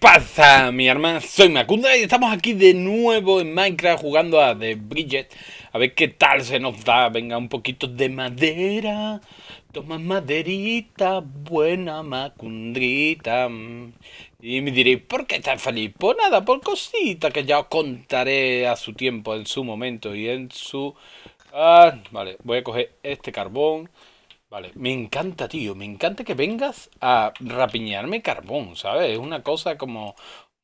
pasa, mi hermano? Soy Macundra y estamos aquí de nuevo en Minecraft jugando a The Bridget. A ver qué tal se nos da. Venga, un poquito de madera. Toma maderita, buena macundrita. Y me diréis, ¿por qué estás feliz? Pues nada, por cositas que ya os contaré a su tiempo, en su momento y en su... Ah, vale, voy a coger este carbón. Vale, me encanta, tío, me encanta que vengas a rapiñarme carbón, ¿sabes? Es una cosa como...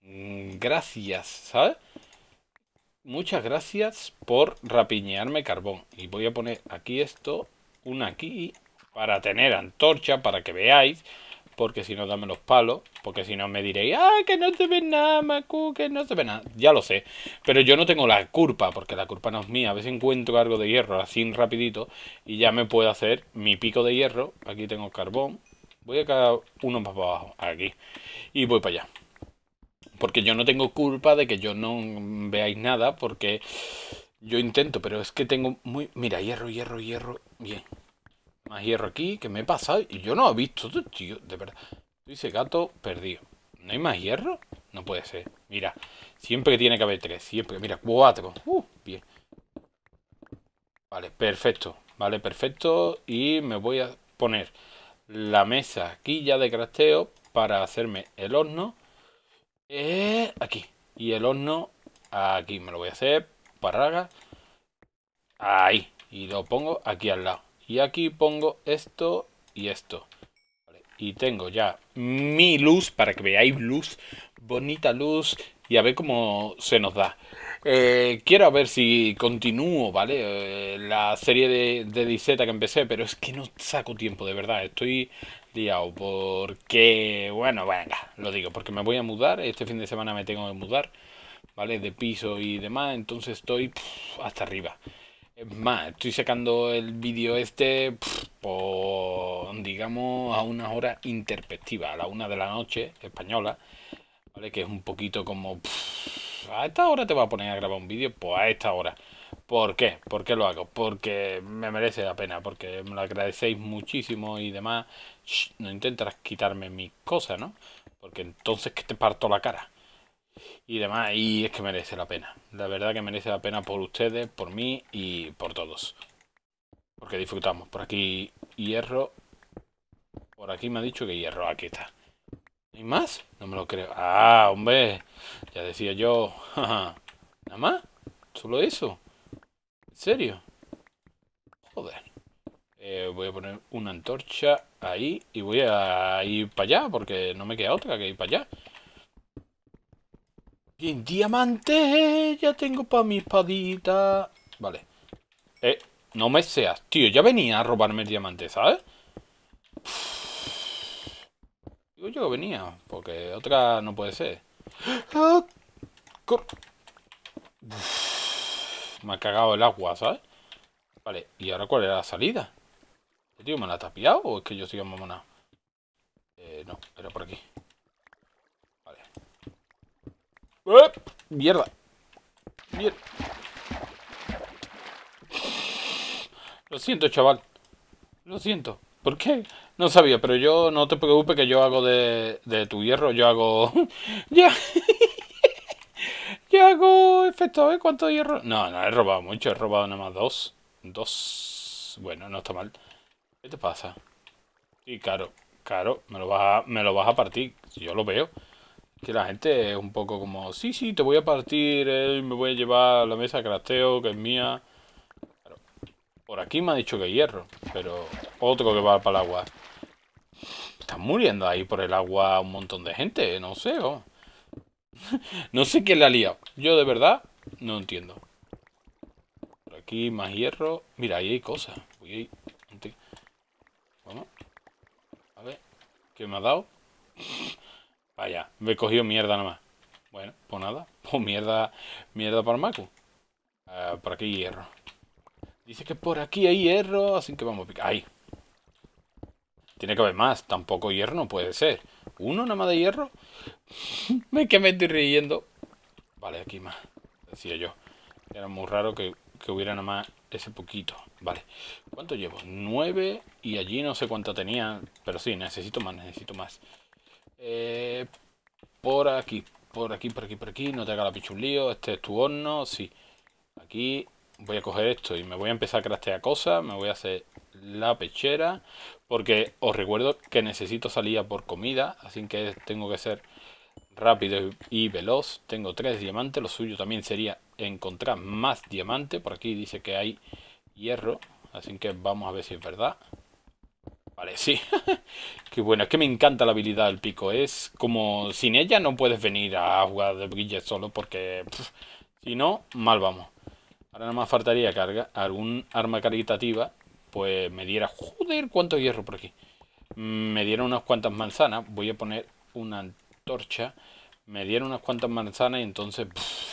Mm, gracias, ¿sabes? Muchas gracias por rapiñarme carbón. Y voy a poner aquí esto, una aquí, para tener antorcha, para que veáis porque si no dame los palos, porque si no me diréis, ah, que no se ve nada, Macu, que no se ve nada. Ya lo sé, pero yo no tengo la culpa, porque la culpa no es mía. A veces encuentro algo de hierro así rapidito y ya me puedo hacer mi pico de hierro. Aquí tengo carbón. Voy a cada uno más para abajo, aquí. Y voy para allá. Porque yo no tengo culpa de que yo no veáis nada, porque yo intento, pero es que tengo muy... Mira, hierro, hierro, hierro. Bien, más hierro aquí, que me he pasado y yo no he visto, tío, de verdad. Dice gato perdido. ¿No hay más hierro? No puede ser. Mira, siempre tiene que haber tres, siempre. Mira, cuatro. Uh, bien. Vale, perfecto. Vale, perfecto. Y me voy a poner la mesa aquí ya de crasteo para hacerme el horno. Eh, aquí. Y el horno aquí. Me lo voy a hacer. Parraga. Ahí. Y lo pongo aquí al lado. Y aquí pongo esto y esto. Y tengo ya mi luz, para que veáis luz, bonita luz, y a ver cómo se nos da. Eh, quiero a ver si continúo, ¿vale? Eh, la serie de, de que empecé, pero es que no saco tiempo, de verdad. Estoy liado porque, bueno, venga, lo digo, porque me voy a mudar. Este fin de semana me tengo que mudar, ¿vale? De piso y demás, entonces estoy hasta arriba. Es más, estoy sacando el vídeo este digamos, a una hora interpectiva, a la una de la noche española, ¿vale? Que es un poquito como... a esta hora te voy a poner a grabar un vídeo, pues a esta hora. ¿Por qué? ¿Por qué lo hago? Porque me merece la pena, porque me lo agradecéis muchísimo y demás. no intentarás quitarme mis cosas, ¿no? Porque entonces que te parto la cara y demás. Y es que merece la pena. La verdad que merece la pena por ustedes, por mí y por todos. Porque disfrutamos. Por aquí hierro. Por aquí me ha dicho que hierro. Aquí está. hay más? No me lo creo. Ah, hombre. Ya decía yo. Nada más. Solo eso. ¿En serio? Joder. Eh, voy a poner una antorcha ahí y voy a ir para allá porque no me queda otra que ir para allá. ¡Diamantes! diamante ya tengo para mi espadita. Vale. Eh, no me seas. Tío, ya venía a robarme el diamante, ¿sabes? Digo yo que venía, porque otra no puede ser. Ah, me ha cagado el agua, ¿sabes? Vale, ¿y ahora cuál era la salida? ¿El ¿Este tío me la ha tapiado o es que yo estoy amamonado? Eh, no, era por aquí. Mierda. Mierda. Lo siento, chaval. Lo siento. ¿Por qué? No sabía, pero yo no te preocupes que yo hago de, tu hierro, yo hago... ya, yo hago efecto, ¿eh? ¿Cuánto hierro? No, no, he robado mucho, he robado nada más dos. Dos... Bueno, no está mal. ¿Qué te pasa? Sí, claro caro, me lo vas a, me lo vas a partir, yo lo veo que la gente es un poco como, sí, sí, te voy a partir, eh, me voy a llevar la mesa de crafteo, que es mía. por aquí me ha dicho que hierro, pero otro que va para el agua. Están muriendo ahí por el agua un montón de gente, no sé. Oh. no sé quién le ha liado. Yo de verdad no entiendo. Por aquí más hierro. Mira, ahí hay cosas. Voy Vamos. A ver. ¿Qué me ha dado? Vaya, me he cogido mierda nada más. Bueno, pues nada. Pues mierda, mierda para Macu. Ah, por aquí hay hierro. Dice que por aquí hay hierro, así que vamos a picar. Ahí. Tiene que haber más. Tampoco hierro no puede ser. ¿Uno nada más de hierro? me que me estoy riendo. Vale, aquí más. Decía yo. Era muy raro que, que hubiera nada más ese poquito. Vale. ¿Cuánto llevo? Nueve y allí no sé cuánto tenía. Pero sí, necesito más, necesito más. Eh, por aquí, por aquí, por aquí, por aquí. No te haga la pichulío. Este es tu horno. Sí. Aquí voy a coger esto y me voy a empezar a craftear cosas. Me voy a hacer la pechera. Porque os recuerdo que necesito salir por comida. Así que tengo que ser rápido y veloz. Tengo tres diamantes. Lo suyo también sería encontrar más diamantes. Por aquí dice que hay hierro. Así que vamos a ver si es verdad. Vale, sí. Qué bueno, es que me encanta la habilidad del pico. Es como sin ella no puedes venir a jugar de brille solo porque si no, mal vamos. Ahora nada más faltaría carga algún arma caritativa. Pues me diera... Joder, cuánto hierro por aquí. Mm, me dieron unas cuantas manzanas. Voy a poner una antorcha. Me dieron unas cuantas manzanas y entonces...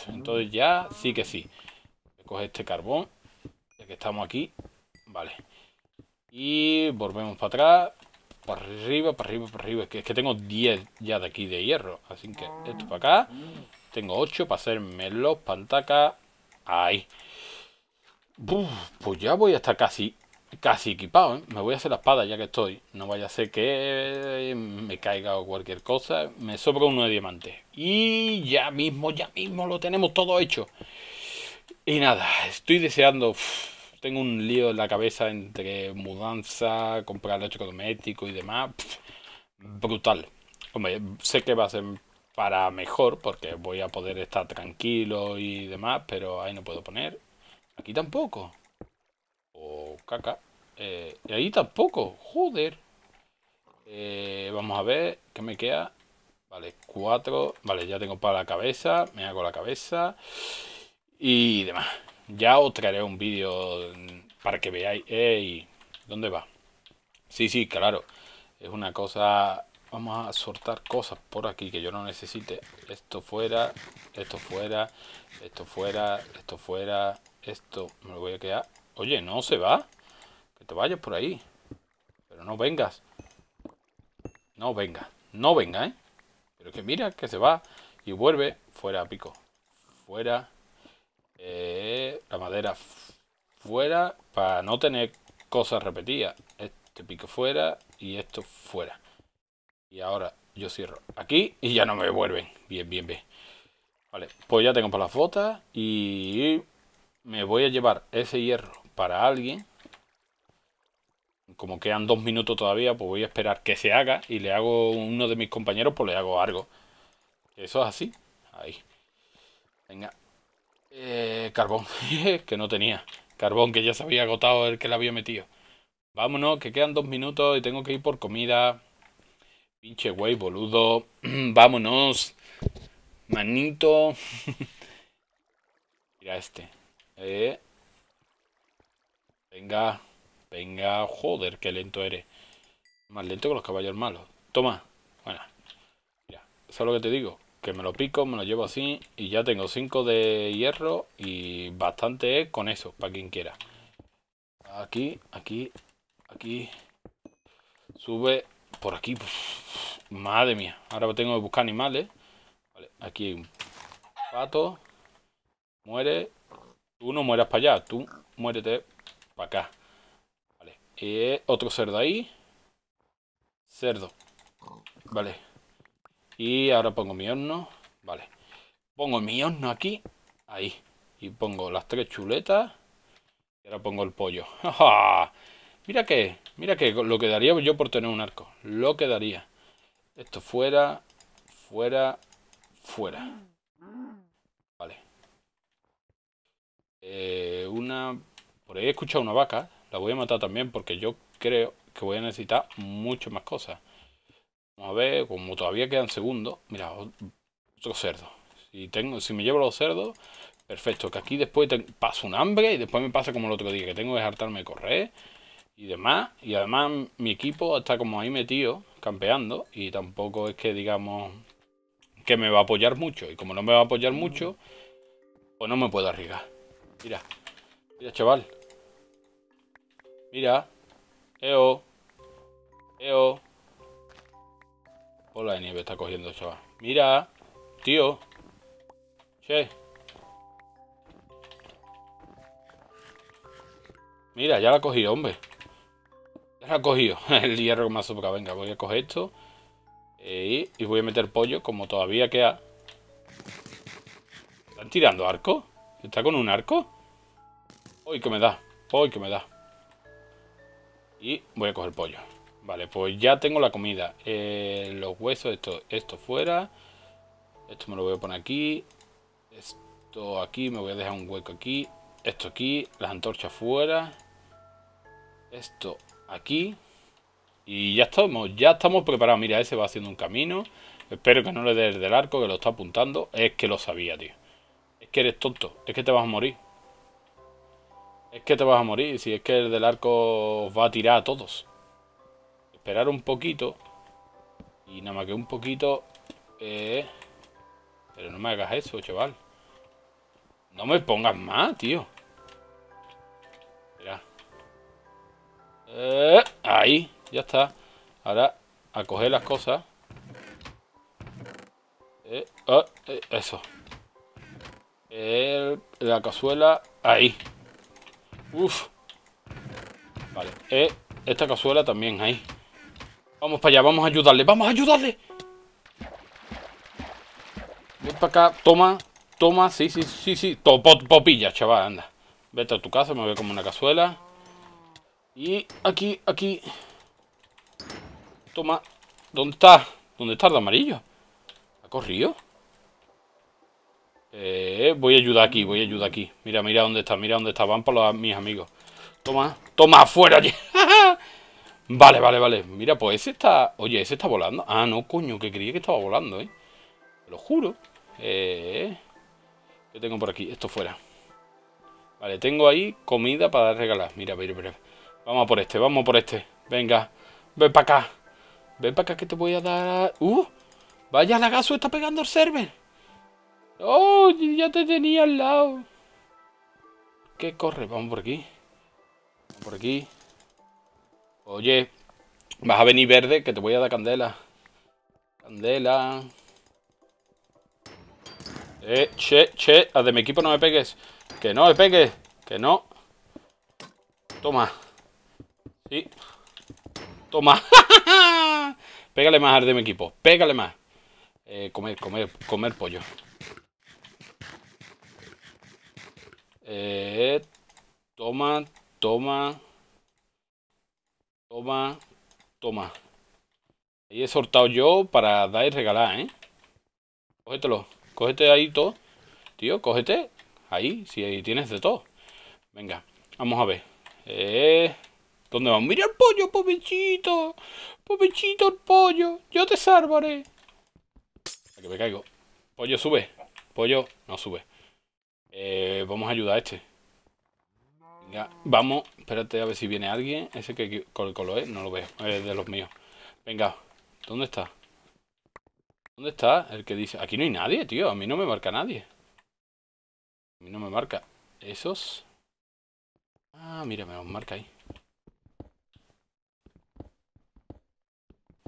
entonces ya sí que sí. Coge este carbón. Ya que estamos aquí. Vale. Y volvemos para atrás. Para arriba, para arriba, para arriba. Es que, tengo 10 ya de aquí de hierro. Así que esto para acá. Tengo 8 para hacerme los pantacas. Ahí. pues ya voy hasta casi casi equipado, ¿eh? Me voy a hacer la espada ya que estoy. No vaya a ser que eh, me caiga o cualquier cosa. Me sobra uno de diamante. Y ya mismo, ya mismo lo tenemos todo hecho. Y nada, estoy deseando tengo un lío en la cabeza entre mudanza, comprar electrodoméstico y demás. brutal. Hombre, sé que va a ser para mejor porque voy a poder estar tranquilo y demás, pero ahí no puedo poner. Aquí tampoco. O caca. Eh, y ahí tampoco. Joder. Eh, vamos a ver qué me queda. Vale, cuatro. Vale, ya tengo para la cabeza. Me hago la cabeza. Y demás. Ya os traeré un vídeo para que veáis. Ey, ¿Dónde va? Sí, sí, claro. Es una cosa... Vamos a soltar cosas por aquí que yo no necesite. Esto fuera, esto fuera, esto fuera, esto fuera, esto me lo voy a quedar. Oye, no se va. Que te vayas por ahí. Pero no vengas. No venga. No venga, ¿eh? Pero que mira que se va y vuelve fuera, pico. Fuera, eh, la madera fuera para no tener cosas repetidas. Este pico fuera y esto fuera. Y ahora yo cierro aquí y ya no me vuelven. Bien, bien, bien. Vale, pues ya tengo para las botas y me voy a llevar ese hierro para alguien. Como quedan dos minutos todavía, pues voy a esperar que se haga y le hago uno de mis compañeros, pues le hago algo. Eso es así. Ahí. Venga, eh, carbón, que no tenía. Carbón, que ya se había agotado el que le había metido. Vámonos, que quedan dos minutos y tengo que ir por comida. Pinche güey, boludo. Vámonos. Manito. Mira este. Eh. Venga. Venga, joder, qué lento eres. Más lento que los caballos malos. Toma. Bueno. Mira, es lo que te digo? que me lo pico, me lo llevo así y ya tengo 5 de hierro y bastante con eso, para quien quiera. Aquí, aquí, aquí. Sube por aquí. madre mía. Ahora tengo que buscar animales. aquí hay un pato. Muere. Tú no mueras para allá. Tú muérete para acá. Vale. Eh, otro cerdo ahí. Cerdo. Vale. Y ahora pongo mi horno. Vale. Pongo mi horno aquí. Ahí. Y pongo las tres chuletas. Y ahora pongo el pollo. mira que, mira que lo quedaría yo por tener un arco. Lo quedaría. Esto fuera, fuera, fuera. Vale. Eh, una... Por ahí he escuchado una vaca. La voy a matar también porque yo creo que voy a necesitar mucho más cosas a ver, como todavía quedan segundos. Mira, otro cerdo. Si, tengo, si me llevo los cerdos, perfecto. Que aquí después te, paso un hambre y después me pasa como el otro día, que tengo que hartarme de correr y demás. Y además mi equipo está como ahí metido, campeando. Y tampoco es que digamos que me va a apoyar mucho. Y como no me va a apoyar mucho, pues no me puedo arriesgar. Mira, mira chaval. Mira. Eo. Eo. Hola de nieve está cogiendo, chaval. Mira, tío. Che. Mira, ya la ha cogido, hombre. Ya la ha cogido. El hierro que me ha sobrado. Venga, voy a coger esto. Eh, y voy a meter pollo, como todavía queda. ¿Están tirando arco? ¿Está con un arco? ¡Uy, que me da! ¡Uy, que me da! Y voy a coger pollo. Vale, pues ya tengo la comida. Eh, los huesos, esto, esto fuera. Esto me lo voy a poner aquí. Esto aquí, me voy a dejar un hueco aquí. Esto aquí, las antorchas fuera. Esto aquí. Y ya estamos, ya estamos preparados. Mira, ese va haciendo un camino. Espero que no le el del arco, que lo está apuntando. Es que lo sabía, tío. Es que eres tonto. Es que te vas a morir. Es que te vas a morir. Si es que el del arco os va a tirar a todos esperar un poquito. Y nada más que un poquito... Eh, pero no me hagas eso, chaval. No me pongas más, tío. Espera. Eh, ahí, ya está. Ahora, a coger las cosas. Eh, ah, eso. la cazuela, ahí. Uf. Vale, esta cazuela también ahí. Vamos para allá, vamos a ayudarle, vamos a ayudarle. Ven para acá, toma, toma, sí, sí, sí, sí. popilla, chaval, anda. Vete a tu casa, me ve como una cazuela. Y aquí, aquí. Toma. ¿Dónde está? ¿Dónde está el amarillo? ¿Ha corrido? Eh, voy a ayudar aquí, voy a ayudar aquí. Mira, mira dónde está, mira dónde está. Van para los, mis amigos. Toma, toma, afuera. Vale, vale, vale. Mira, pues ese está... Oye, ese está volando. Ah, no, coño, que creía que estaba volando, ¿eh? Lo juro. Eh... ¿Qué tengo por aquí? Esto fuera. Vale, tengo ahí comida para regalar. Mira, mira, mira. Vamos por este, vamos por este. Venga, ven para acá. Ven para acá que te voy a dar... ¡Uh! Vaya gaso está pegando el server. ¡Oh! Ya te tenía al lado. ¿Qué corre? Vamos por aquí. Vamos por aquí. Oye, vas a venir verde, que te voy a dar candela. Candela. Eh, che, che, al de mi equipo no me pegues. Que no me pegues. Que no. Toma. Sí. Toma. Pégale más al de mi equipo. Pégale más. Eh, comer, comer, comer pollo. Eh, toma, toma. Toma, toma. Ahí he soltado yo para dar y regalar, ¿eh? Cógetelo, cógete ahí todo. Tío, cógete ahí, si ahí tienes de todo. Venga, vamos a ver. Eh, ¿Dónde vamos? ¡Mira el pollo, pobrecito! ¡Pobrecito el pollo! ¡Yo te salvaré! A que me caigo. Pollo, sube. Pollo, no sube. Eh, vamos a ayudar a este vamos, espérate a ver si viene alguien. Ese que con el ¿eh? No lo veo, es de los míos. Venga, ¿dónde está? ¿Dónde está el que dice? Aquí no hay nadie, tío. A mí no me marca nadie. A mí no me marca. ¿Esos? Ah, mira, me los marca ahí.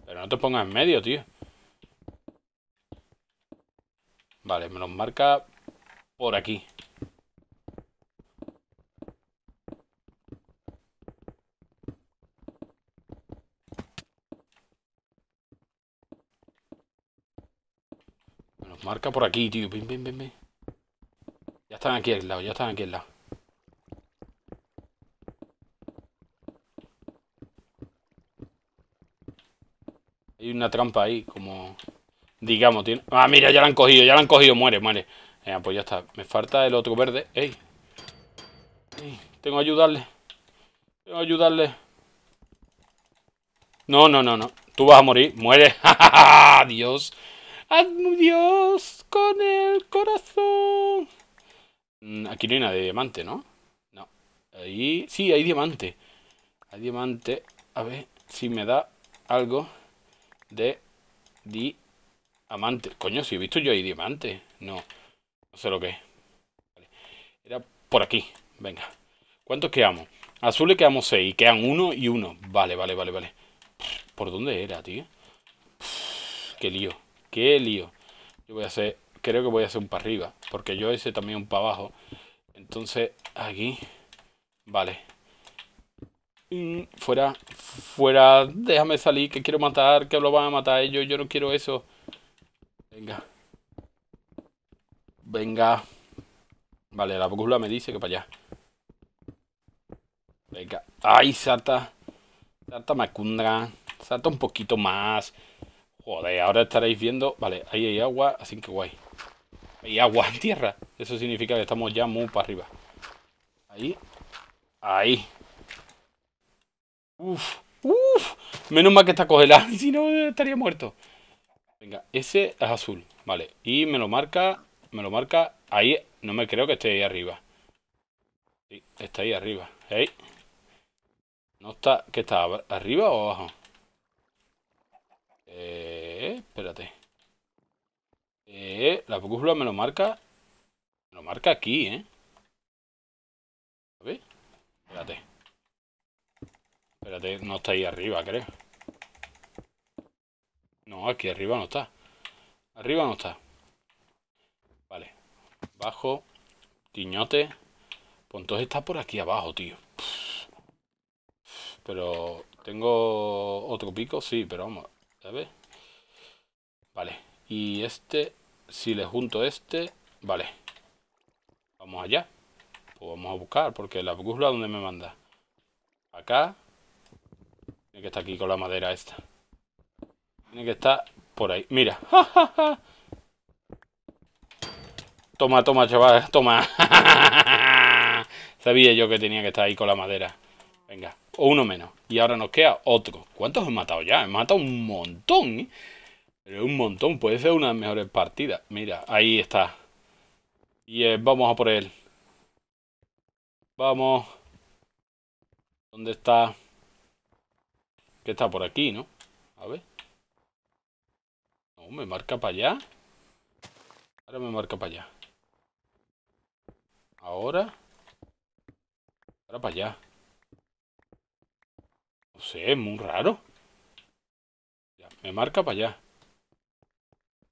Pero no te pongas en medio, tío. Vale, me los marca por aquí. Marca por aquí, tío. Ven, ven, ven, ven. Ya están aquí al lado, ya están aquí al lado. Hay una trampa ahí, como... Digamos, tiene... Ah, mira, ya la han cogido, ya la han cogido. Muere, muere. pues ya está. Me falta el otro verde. ¡Ey! tengo que ayudarle. Tengo que ayudarle. No, no, no, no. Tú vas a morir. Muere. Dios. Dios con el corazón. Mm, aquí no hay nada de diamante, ¿no? No. Ahí. Sí, hay diamante. Hay diamante. A ver si me da algo de diamante. Coño, si he visto yo hay diamante. No. No sé lo que es. Vale. Era por aquí. Venga. ¿Cuántos quedamos? Azul le quedamos 6. Quedan uno y uno. Vale, vale, vale, vale. ¿Por dónde era, tío? Qué lío qué lío. Yo voy a hacer, creo que voy a hacer un para arriba, porque yo hice también un para abajo. Entonces, aquí, vale. Mm, fuera, fuera, déjame salir, que quiero matar, que lo van a matar ellos, yo no quiero eso. Venga. Venga. Vale, la brújula me dice que para allá. Venga. ¡Ay, Sata! Sata Macundra. Salta un poquito más. Joder, ahora estaréis viendo... Vale, ahí hay agua, así que guay. Hay agua en tierra. Eso significa que estamos ya muy para arriba. Ahí. Ahí. Uf. Uf. Menos mal que está congelado. Si no, estaría muerto. Venga, ese es azul. Vale. Y me lo marca... Me lo marca... Ahí. No me creo que esté ahí arriba. Sí, está ahí arriba. Ahí. ¿No está... ¿Qué está? ¿Arriba o abajo? Eh, espérate. Eh, la brújula me lo marca. Me lo marca aquí, ¿eh? A ver, Espérate. Espérate, no está ahí arriba, creo. No, aquí arriba no está. Arriba no está. Vale. Bajo. Tiñote. Pues entonces está por aquí abajo, tío. Pero tengo otro pico, sí, pero vamos. ¿Sabes? Vale. Y este, si le junto este, vale. Vamos allá. Pues vamos a buscar, porque la burla ¿dónde me manda? Acá. Tiene que estar aquí con la madera esta. Tiene que estar por ahí. Mira. Toma, toma, chaval, toma. Sabía yo que tenía que estar ahí con la madera. Venga, o uno menos. Y ahora nos queda otro. ¿Cuántos he matado ya? He matado un montón. ¿eh? Pero un montón. Puede ser una de las mejores partidas. Mira, ahí está. Y eh, vamos a por él. Vamos. ¿Dónde está? Que está por aquí, ¿no? A ver. No, me marca para allá. Ahora me marca para allá. Ahora. Ahora para allá. No sé, es muy raro. Ya, me marca para allá.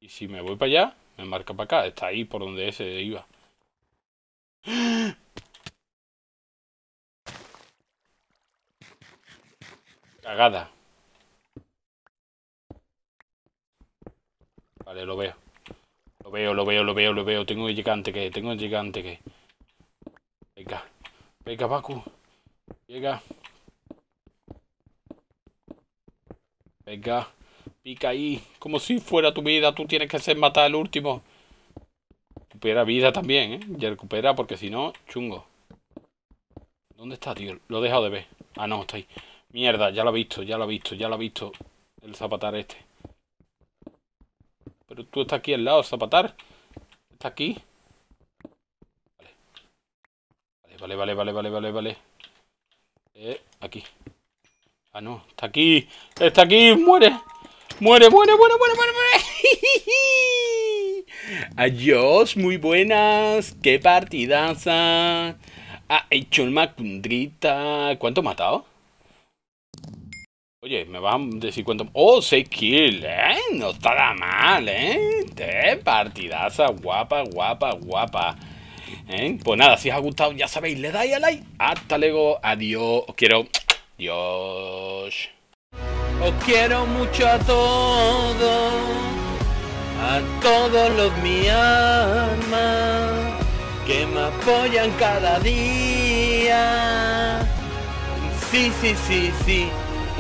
Y si me voy para allá, me marca para acá. Está ahí por donde ese iba. Cagada. Vale, lo veo. Lo veo, lo veo, lo veo, lo veo. Tengo el gigante que, tengo el gigante que. Venga, venga, Baku. Llega. Venga, pica ahí. Como si fuera tu vida, tú tienes que ser matar el último. Recupera vida también, ¿eh? Ya recupera, porque si no, chungo. ¿Dónde está, tío? Lo he dejado de ver. Ah, no, está ahí. Mierda, ya lo ha visto, ya lo ha visto, ya lo ha visto. El zapatar este. Pero tú estás aquí al lado, zapatar. Está aquí. Vale, vale, vale, vale, vale, vale, vale. Eh, aquí. Ah, no, está aquí, está aquí, muere. Muere, muere, muere, muere, muere, muere. Adiós, muy buenas. Qué partidaza. Ha hecho el macundrita. ¿Cuánto he matado? Oye, me van a decir cuánto... ¡Oh, 6 kills! ¿eh? No está nada mal, ¿eh? partidaza! Guapa, guapa, guapa. ¿Eh? Pues nada, si os ha gustado, ya sabéis, le dais a like. Hasta luego, adiós. Os quiero... Dios. Os quiero mucho a todos, a todos los mi alma, que me apoyan cada día. Sí, sí, sí, sí,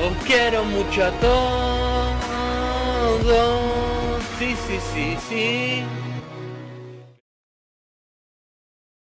os quiero mucho a todos. Sí, sí, sí, sí.